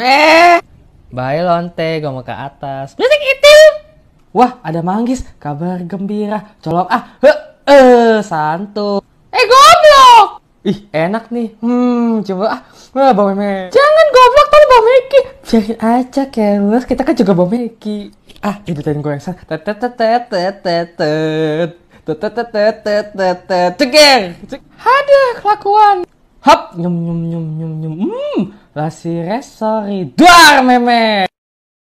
eh Bye lonte, gue mau ke atas. Musik itu. Wah, ada manggis. Kabar gembira. Colok ah. Eh, eh santu. Eh, goblok. Ih, enak nih. Hmm, coba ah. Wah, Bang Meme. Jangan goblok tadi Bang Meki. Biarin aja, Kelus. Kita kan juga Bang Meki. Ah, editan gue yang salah. Tet tet tet tet tet tet. Tet tet tet tet tet. Ceger. Ada kelakuan. Hop, nyum nyum nyum nyum nyum. Hmm, nasi resori. Duar meme.